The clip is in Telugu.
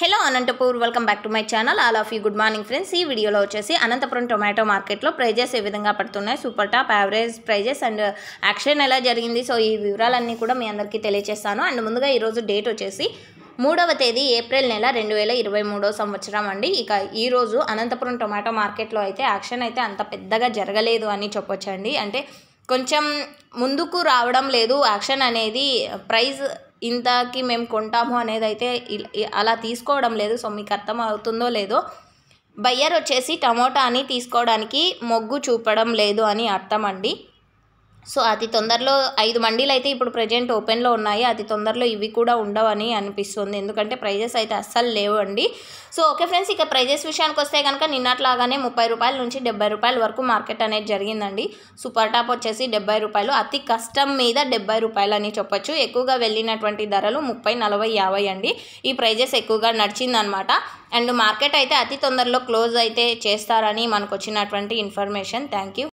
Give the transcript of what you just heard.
hello Anantapur welcome back to my channel all of you good morning friends ఈ వీడియోలో వచ్చేసి అనంతపురం టొమాటో మార్కెట్లో ప్రైజెస్ ఏ విధంగా పడుతున్నాయి super top average prices and auction ఎలా జరిగింది సో ఈ వివరాలన్నీ కూడా మీ అందరికీ తెలియజేస్తాను అండ్ ముందుగా ఈరోజు డేట్ వచ్చేసి మూడవ తేదీ ఏప్రిల్ నెల రెండు వేల ఇరవై మూడో సంవత్సరం అండి ఇక ఈరోజు అనంతపురం టొమాటో మార్కెట్లో అయితే యాక్షన్ అయితే అంత పెద్దగా జరగలేదు అని చెప్పొచ్చండి అంటే కొంచెం ముందుకు రావడం లేదు యాక్షన్ అనేది ప్రైజ్ ఇంతకి మేము కొంటాము అనేది అయితే అలా తీసుకోవడం లేదు సో మీకు అర్థం అవుతుందో లేదో బయ్యర్ వచ్చేసి టమోటాని తీసుకోవడానికి మొగ్గు చూపడం లేదు అని అర్థం అండి సో అతి తొందరలో ఐదు మండీలు అయితే ఇప్పుడు ప్రజెంట్ ఓపెన్లో ఉన్నాయి అతి తొందరలో ఇవి కూడా ఉండవని అనిపిస్తుంది ఎందుకంటే ప్రైజెస్ అయితే అస్సలు లేవు అండి సో ఓకే ఫ్రెండ్స్ ఇక ప్రైజెస్ విషయానికి వస్తే కనుక నిన్నట్లాగానే ముప్పై రూపాయల నుంచి డెబ్బై రూపాయల వరకు మార్కెట్ అనేది జరిగిందండి సూపర్ టాప్ వచ్చేసి డెబ్బై రూపాయలు అతి కష్టం మీద డెబ్బై రూపాయలు అని చెప్పొచ్చు ఎక్కువగా వెళ్ళినటువంటి ధరలు ముప్పై నలభై యాభై అండి ఈ ప్రైజెస్ ఎక్కువగా నడిచిందనమాట అండ్ మార్కెట్ అయితే అతి తొందరలో క్లోజ్ అయితే చేస్తారని మనకు వచ్చినటువంటి ఇన్ఫర్మేషన్ థ్యాంక్ యూ